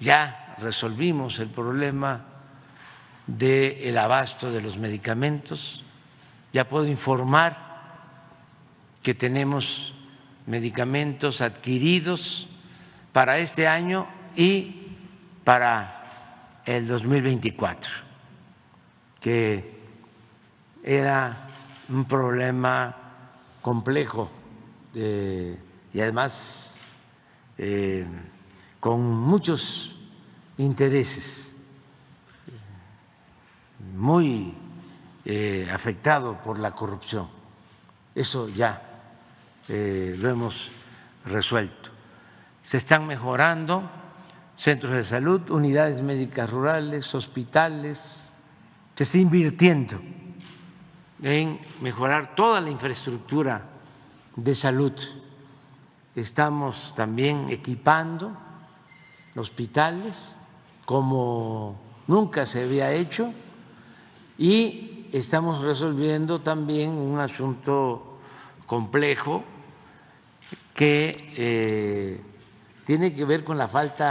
ya resolvimos el problema del abasto de los medicamentos, ya puedo informar que tenemos medicamentos adquiridos para este año y para el 2024, que era un problema complejo eh, y además eh, con muchos intereses, muy eh, afectados por la corrupción. Eso ya eh, lo hemos resuelto. Se están mejorando centros de salud, unidades médicas rurales, hospitales. Se está invirtiendo en mejorar toda la infraestructura de salud. Estamos también equipando hospitales como nunca se había hecho y estamos resolviendo también un asunto complejo que eh, tiene que ver con la falta